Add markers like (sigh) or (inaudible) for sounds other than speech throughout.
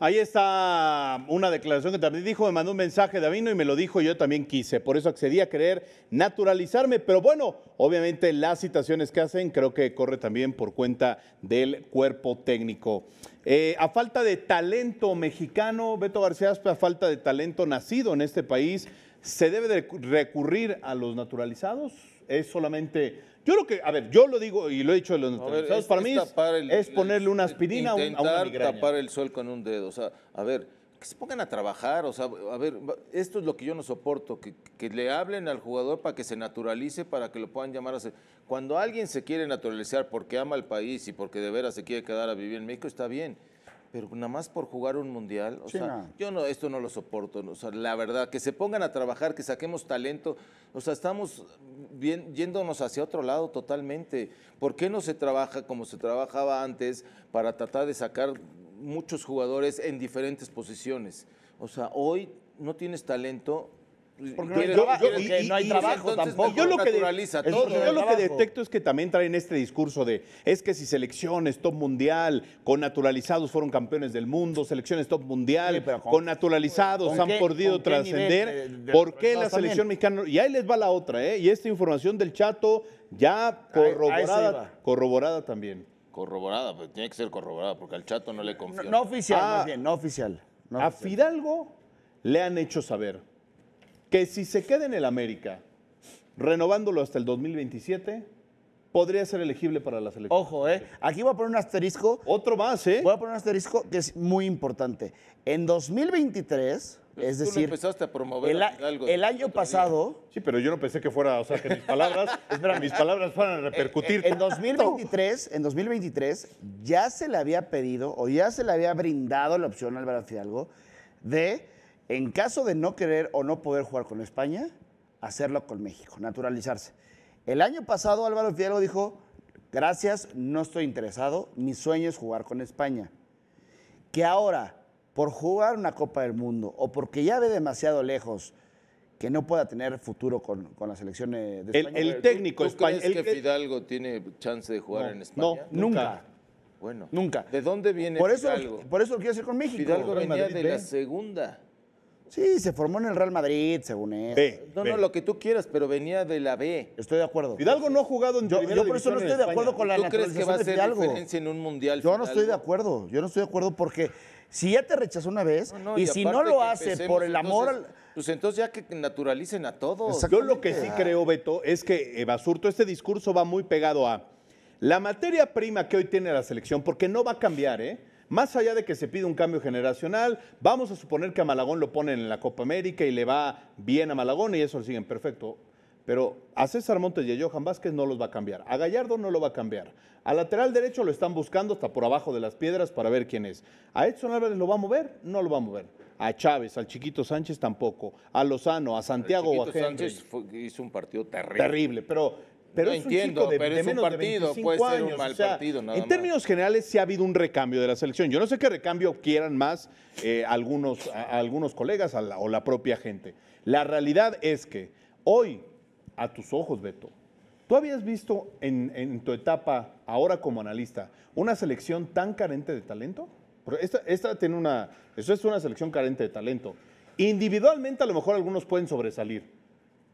Ahí está una declaración que también dijo, me mandó un mensaje avino y me lo dijo, yo también quise, por eso accedí a querer naturalizarme, pero bueno, obviamente las citaciones que hacen creo que corre también por cuenta del cuerpo técnico. Eh, a falta de talento mexicano, Beto García a falta de talento nacido en este país, ¿se debe de recurrir a los naturalizados? ¿Es solamente yo lo que, a ver, yo lo digo y lo he dicho los para mí es, ponerle una aspirina a una migraña. tapar el sol con un dedo, o sea, a ver, que se pongan a trabajar, o sea, a ver, esto es lo que yo no soporto, que, que le hablen al jugador para que se naturalice, para que lo puedan llamar a Cuando alguien se quiere naturalizar porque ama el país y porque de veras se quiere quedar a vivir en México, está bien pero nada más por jugar un mundial, o sea, yo no, esto no lo soporto. O sea, la verdad, que se pongan a trabajar, que saquemos talento. O sea, estamos bien, yéndonos hacia otro lado totalmente. ¿Por qué no se trabaja como se trabajaba antes para tratar de sacar muchos jugadores en diferentes posiciones? O sea, hoy no tienes talento, porque no hay trabajo tampoco. Yo lo, que, detecto es que también traen este discurso de es que si selecciones top mundial con naturalizados fueron campeones del mundo, selecciones top mundial con, naturalizados han podido trascender. ¿Por qué la selección mexicana? Y ahí les va la otra, ¿eh? Y esta información del Chato ya corroborada, corroborada también. Corroborada, pues tiene que ser corroborada porque al Chato no le confío. No, oficial, ah. no oficial. a Fidalgo le han hecho saber que si se queda en el América, renovándolo hasta el 2027, podría ser elegible para la selección. Ojo, ¿eh? Aquí voy a poner un asterisco. Otro más, ¿eh? Voy a poner un asterisco que es muy importante. En 2023, es decir. empezaste a promover el, algo el año pasado. Sí, pero yo no pensé que fuera, o sea, que mis palabras, (laughs) espera, mis palabras fueran a repercutir. En, 2023, en 2023, ya se le había pedido o ya se le había brindado la opción a Álvaro Fidalgo de en caso de no querer o no poder jugar con España, hacerlo con México, naturalizarse. El año pasado Álvaro Fidalgo dijo, gracias, no estoy interesado, mi sueño es jugar con España. Que ahora, por jugar una Copa del Mundo o porque ya ve demasiado lejos, que no pueda tener futuro con, con la selección de España. El, técnico español. ¿Crees que Fidalgo tiene chance de jugar en España? No, nunca. Bueno. Nunca. ¿De dónde viene por eso, Por eso lo quiero hacer con México. Fidalgo venía de la segunda. Sí, se formó en el Real Madrid, según él. no, no, lo que tú quieras, pero venía de la B. Estoy de acuerdo. Hidalgo no ha jugado en Yo, yo por eso no estoy de acuerdo con la ¿Tú que va a un mundial? Yo no estoy de acuerdo. Yo no estoy de acuerdo porque si ya te rechazó una vez y, si no lo hace por el amor Pues entonces ya que naturalicen a todos. Yo lo que sí creo, Beto, es que eh, Basurto, este discurso va muy pegado a la materia prima que hoy tiene la selección, porque no va a cambiar, ¿eh? Más allá de que se pide un cambio generacional, vamos a suponer que a Malagón lo ponen en la Copa América y le va bien a Malagón y eso lo siguen perfecto. Pero a César Montes y a Johan Vázquez no los va a cambiar. A Gallardo no lo va a cambiar. A lateral derecho lo están buscando hasta por abajo de las piedras para ver quién es. A Edson Álvarez lo va a mover, no lo va a mover. A Chávez, al Chiquito Sánchez tampoco. A Lozano, a Santiago el Chiquito Sánchez hizo un partido terrible. Terrible, pero pero no es entiendo, de, pero es menos un partido, de puede ser un mal partido. en términos generales, sí ha habido un recambio de la selección. Yo no sé qué recambio quieran más eh, algunos, algunos colegas o la propia gente. La realidad es que hoy, a tus ojos, Beto, ¿tú habías visto en, tu etapa, ahora como analista, una selección tan carente de talento? esta, esta tiene una, eso es una selección carente de talento. Individualmente, a lo mejor algunos pueden sobresalir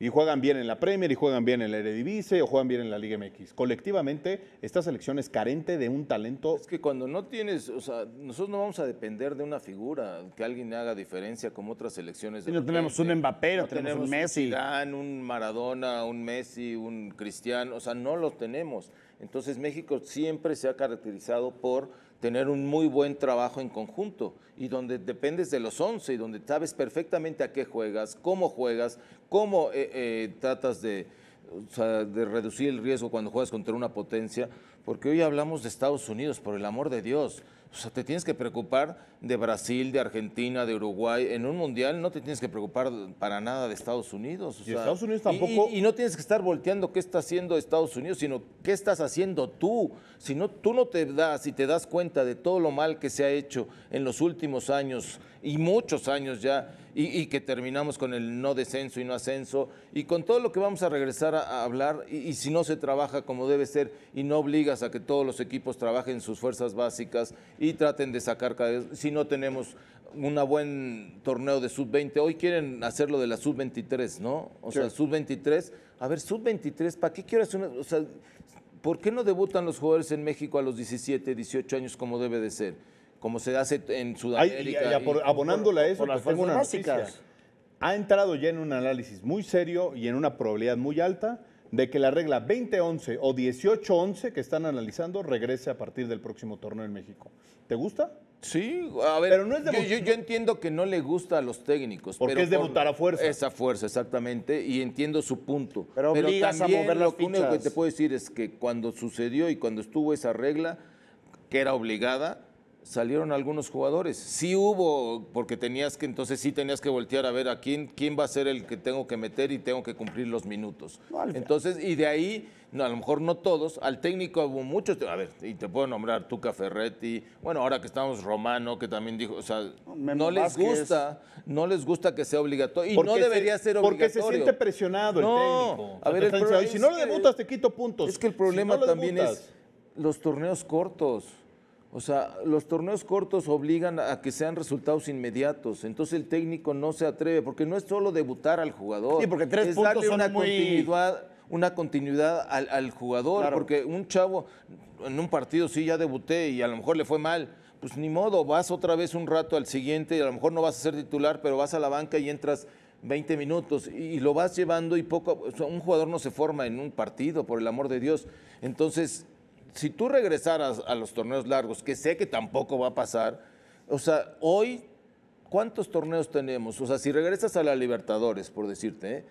y juegan bien en la Premier, y juegan bien en la Eredivisie, o juegan bien en la Liga MX. Colectivamente, esta selección es carente de un talento. Es que cuando no tienes, o sea, nosotros no vamos a depender de una figura, que alguien haga diferencia como otras selecciones. De no tenemos un Mbappé, no, tenemos, un Messi. Un, Zidane, un Maradona, un Messi, un Cristiano, o sea, no los tenemos. Entonces México siempre se ha caracterizado por tener un muy buen trabajo en conjunto y donde dependes de los 11 y donde sabes perfectamente a qué juegas, cómo juegas, cómo eh, eh, tratas de, de reducir el riesgo cuando juegas contra una potencia, porque hoy hablamos de Estados Unidos, por el amor de Dios. O sea, te tienes que preocupar de Brasil, de Argentina, de Uruguay. En un mundial no te tienes que preocupar para nada de Estados Unidos. y Estados Unidos tampoco. Y, no tienes que estar volteando qué está haciendo Estados Unidos, sino qué estás haciendo tú. Si no, tú no te das y te das cuenta de todo lo mal que se ha hecho en los últimos años y muchos años ya y, que terminamos con el no descenso y no ascenso y con todo lo que vamos a regresar a, hablar y, si no se trabaja como debe ser y no obligas a que todos los equipos trabajen sus fuerzas básicas y traten de sacar cada si no tenemos un buen torneo de sub-20, hoy quieren hacerlo de la sub-23, ¿no? O sea, sub-23, a ver, sub-23, ¿para qué hacer una... O sea, ¿Por qué no debutan los jugadores en México a los 17, 18 años como debe de ser? como se hace en Sudamérica. abonándola a eso, tengo una Ha entrado ya en un análisis muy serio y en una probabilidad muy alta de que la regla 20-11 o 18-11 que están analizando regrese a partir del próximo torneo en México. ¿Te gusta? Sí, a ver, yo, entiendo que no le gusta a los técnicos. Porque es debutar a fuerza. Esa fuerza, exactamente, y entiendo su punto. Pero, a lo único que te puedo decir es que cuando sucedió y cuando estuvo esa regla, que era obligada, salieron algunos jugadores. Sí hubo, porque tenías que, entonces sí tenías que voltear a ver a quién, quién va a ser el que tengo que meter y tengo que cumplir los minutos. Entonces, y de ahí, a lo mejor no todos, al técnico hubo muchos, a ver, y te puedo nombrar Tuca Ferretti, bueno, ahora que estamos Romano, que también dijo, o sea, no les gusta, no les gusta que sea obligatorio, y no debería ser obligatorio. Porque se siente presionado el técnico. A ver, si no lo debutas te quito puntos. Es que el problema también es los torneos cortos. O sea, los torneos cortos obligan a que sean resultados inmediatos. Entonces el técnico no se atreve, porque no es solo debutar al jugador. Sí, porque es puntos una continuidad una continuidad al, jugador, porque un chavo en un partido sí ya debuté y a lo mejor le fue mal, pues ni modo, vas otra vez un rato al siguiente y a lo mejor no vas a ser titular, pero vas a la banca y entras 20 minutos y, lo vas llevando y poco, un jugador no se forma en un partido, por el amor de Dios. Entonces, si tú regresaras a los torneos largos, que sé que tampoco va a pasar, o sea, hoy, ¿cuántos torneos tenemos? O sea, si regresas a la Libertadores, por decirte, ¿eh?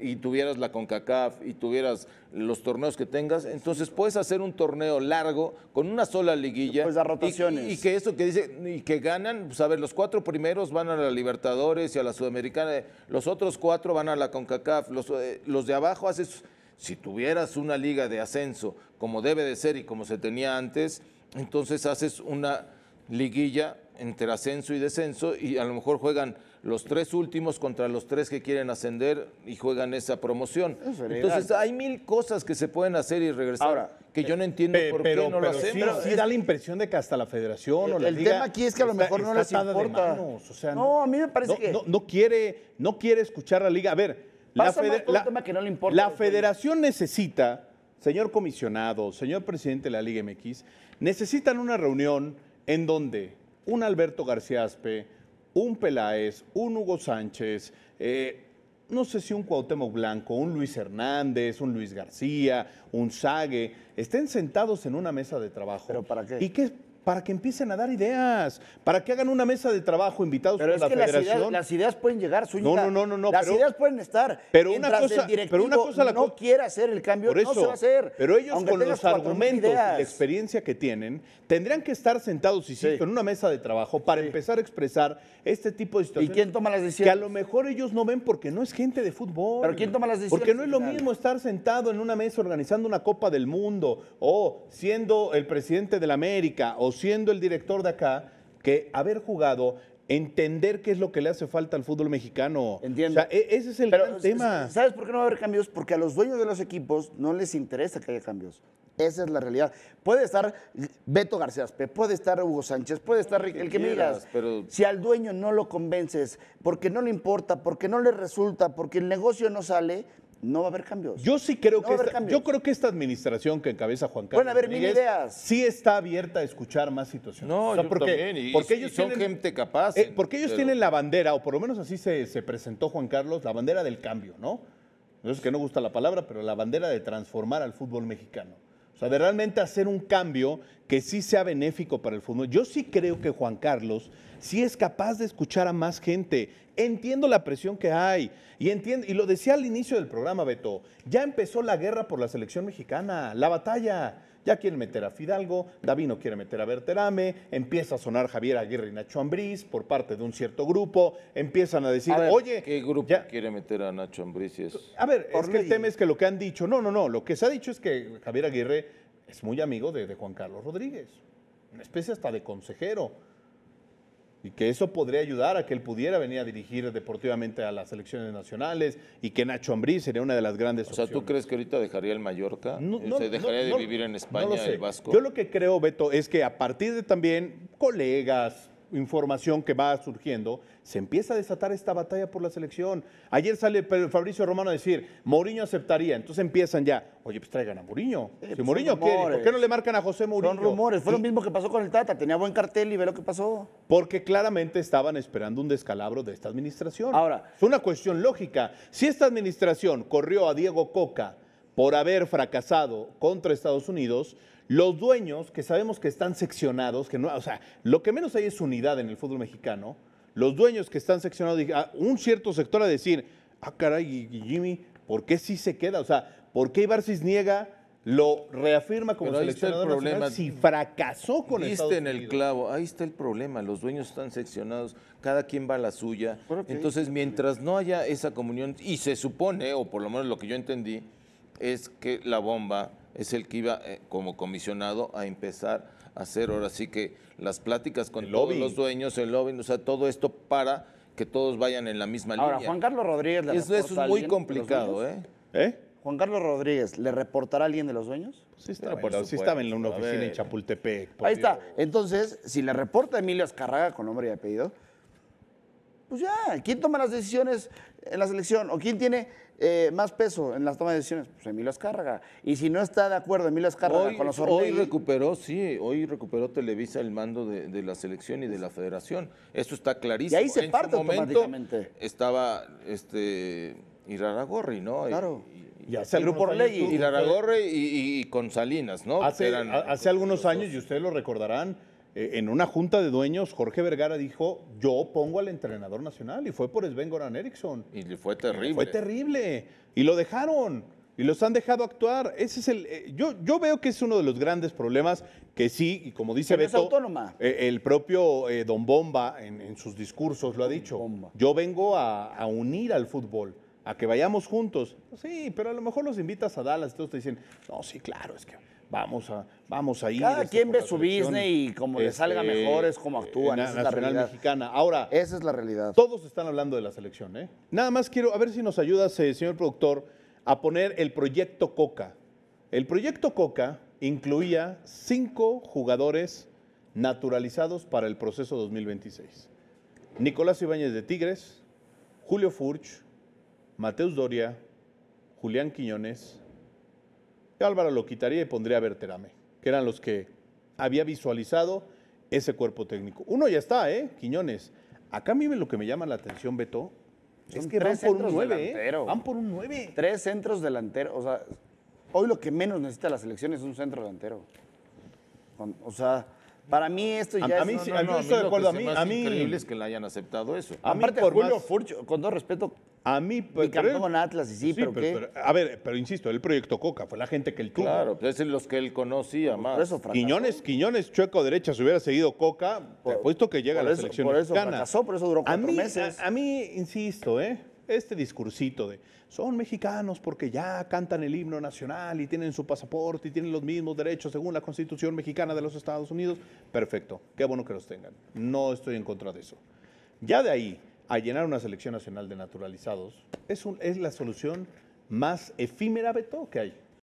y tuvieras la CONCACAF y tuvieras los torneos que tengas, entonces puedes hacer un torneo largo con una sola liguilla. Pues rotaciones. Y, que eso que dice, y que ganan, pues a ver, los cuatro primeros van a la Libertadores y a la Sudamericana, los otros cuatro van a la CONCACAF, los, eh, los de abajo haces si tuvieras una liga de ascenso como debe de ser y como se tenía antes, entonces haces una liguilla entre ascenso y descenso y a lo mejor juegan los tres últimos contra los tres que quieren ascender y juegan esa promoción. Entonces hay mil cosas que se pueden hacer y regresar que yo no entiendo por qué no lo hacen. pero sí da la impresión de que hasta la federación o la El tema aquí es que a lo mejor no les importa. no, a mí me parece que... quiere, no quiere escuchar la liga. A ver, la, que no importa la federación necesita, señor comisionado, señor presidente de la Liga MX, necesitan una reunión en donde un Alberto García Aspe, un Peláez, un Hugo Sánchez, eh, no sé si un Cuauhtémoc Blanco, un Luis Hernández, un Luis García, un Zague, estén sentados en una mesa de trabajo. ¿Pero para qué? ¿Y qué para que empiecen a dar ideas, para que hagan una mesa de trabajo invitados es la que federación. Las ideas, pueden llegar, Zúñiga. No, no, no, no. Las ideas pueden estar. Pero una cosa, pero una cosa la no quiere hacer el cambio, no se va a hacer. Pero ellos con los argumentos y la experiencia que tienen, tendrían que estar sentados, y sí. en una mesa de trabajo para empezar a expresar este tipo de situaciones. ¿Y quién toma las decisiones? Que a lo mejor ellos no ven porque no es gente de fútbol. ¿Pero quién toma las decisiones? Porque no es lo mismo estar sentado en una mesa organizando una Copa del Mundo o siendo el presidente de la América o siendo el director de acá, que haber jugado entender qué es lo que le hace falta al fútbol mexicano. Entiendo. O sea, e-, ese es el gran tema. ¿Sabes por qué no va a haber cambios? Porque a los dueños de los equipos no les interesa que haya cambios. Esa es la realidad. Puede estar Beto García Aspe, puede estar Hugo Sánchez, puede estar el que, me digas. Pero... Si al dueño no lo convences, porque no le importa, porque no le resulta, porque el negocio no sale, no va a haber cambios. Yo sí creo, que, esta, yo creo que esta administración que encabeza Juan Carlos. Pueden haber mil ideas. Sí está abierta a escuchar más situaciones. No, o porque, ellos son gente capaz. porque ellos tienen la bandera, o por lo menos así se, se, presentó Juan Carlos, la bandera del cambio, ¿no? No es que no gusta la palabra, pero la bandera de transformar al fútbol mexicano. O sea, de realmente hacer un cambio que sí sea benéfico para el fútbol. Yo sí creo que Juan Carlos sí es capaz de escuchar a más gente. Entiendo la presión que hay y, entiendo, y lo decía al inicio del programa, Beto, ya empezó la guerra por la selección mexicana, la batalla. Ya quieren meter a Fidalgo, Davino quiere meter a Berterame, empieza a sonar Javier Aguirre y Nacho Ambriz por parte de un cierto grupo, empiezan a decir, oye... ¿Qué grupo quiere meter a Nacho Ambriz? Es... A ver, es el tema es que lo que han dicho, no, no, no, lo que se ha dicho es que Javier Aguirre es muy amigo de, Juan Carlos Rodríguez, una especie hasta de consejero, y que eso podría ayudar a que él pudiera venir a dirigir deportivamente a las elecciones nacionales y que Nacho Ambrí sería una de las grandes o sea, ¿tú crees que ahorita dejaría el Mallorca? No, eh, no, ¿Se dejaría de vivir en España el Vasco? Yo lo que creo, Beto, es que a partir de también colegas, información que va surgiendo, se empieza a desatar esta batalla por la selección. Ayer sale Fabricio Romano a decir, Mourinho aceptaría, entonces empiezan ya, oye, pues traigan a Mourinho. Eh, si pues Mourinho quiere, ¿por qué no le marcan a José Mourinho? Son rumores, fue lo mismo que pasó con el Tata, tenía buen cartel y ve lo que pasó. Porque claramente estaban esperando un descalabro de esta administración. Ahora. Es una cuestión lógica. Si esta administración corrió a Diego Coca por haber fracasado contra Estados Unidos, los dueños, que sabemos que están seccionados, que no, o sea, lo que menos hay es unidad en el fútbol mexicano. Los dueños que están seccionados, ah, un cierto sector a decir, ah, caray, Jimmy, ¿por qué sí se queda? O sea, ¿por qué Ibarcis niega? Lo reafirma como el problema. si fracasó con en el clavo, ahí está el problema, los dueños están seccionados, cada quien va a la suya. Entonces, mientras no haya esa comunión, y se supone, o por lo menos lo que yo entendí, es que la bomba es el que iba eh, como comisionado a empezar a hacer ahora sí que las pláticas con todos los dueños, el lobby, o sea, todo esto para que todos vayan en la misma línea. Ahora, Juan Carlos Rodríguez le Eso, eso es muy complicado, ¿eh? ¿Eh? Juan Carlos Rodríguez, ¿le reportará a alguien de los dueños? Pues sí, estaba, estaba en una oficina en Chapultepec. Ahí está. Entonces, si le reporta a Emilio Azcarraga con nombre y apellido, pues ya, ¿quién toma las decisiones en la selección o quién tiene eh, más peso en las tomas de decisiones? Pues Emilio Azcárraga. Y si no está de acuerdo Emilio Azcárraga con los Hoy recuperó, sí, hoy recuperó Televisa el mando de, la selección y de la federación. Eso está clarísimo. Y ahí se parte automáticamente. estaba este, Iraragorri, ¿no? Claro. Y, y hace por ley y, y, con Salinas, ¿no? Hace, hace algunos años, y ustedes lo recordarán, eh, en una junta de dueños, Jorge Vergara dijo, yo pongo al entrenador nacional, y fue por Sven Goran Eriksson. Y fue terrible. Y fue terrible. Y lo dejaron, y los han dejado actuar. Ese es el, eh, yo, yo veo que es uno de los grandes problemas que sí, y como dice Beto, es autónoma. Eh, el propio Don Bomba en, sus discursos lo ha dicho, yo vengo a, unir al fútbol a que vayamos juntos. Pues sí, pero a lo mejor los invitas a Dallas, todos te dicen, no, sí, claro, es que vamos a, vamos a ir. Cada este, quien ve su business y como le salga este, mejor es como actúan. Eh, esa es la realidad. Mexicana. Ahora, esa es la realidad. Todos están hablando de la selección, ¿eh? Nada más quiero, a ver si nos ayudas, eh, señor productor, a poner el proyecto Coca. El proyecto Coca incluía cinco jugadores naturalizados para el proceso 2026. Nicolás Ibáñez de Tigres, Julio Furch, Mateus Doria, Julián Quiñones, yo Álvaro lo quitaría y pondría a Berterame, que eran los que había visualizado ese cuerpo técnico. Uno ya está, ¿eh? Quiñones. Acá a mí lo que me llama la atención, Beto, es que ¿eh? van por un 9, ¿eh? Van por un 9. Tres centros delanteros. O sea, hoy lo que menos necesita la selección es un centro delantero. O sea, para mí esto ya es... A mí, de que la hayan aceptado eso. Aparte, Julio con todo respeto, a mí, campeón Atlas, y sí, pero, A ver, pero insisto, el proyecto Coca fue la gente que él tuvo. Claro, pues, es los que él conocía más. Quiñones, Quiñones, chueco derecha, si hubiera seguido Coca, por, que llega a la eso, selección por eso Fracasó, por eso duró cuatro meses. A, mí, insisto, ¿eh? este discursito de son mexicanos porque ya cantan el himno nacional y tienen su pasaporte y tienen los mismos derechos según la Constitución mexicana de los Estados Unidos, perfecto, qué bueno que los tengan. No estoy en contra de eso. Ya de ahí, a llenar una selección nacional de naturalizados es, un, es la solución más efímera, Beto, que hay.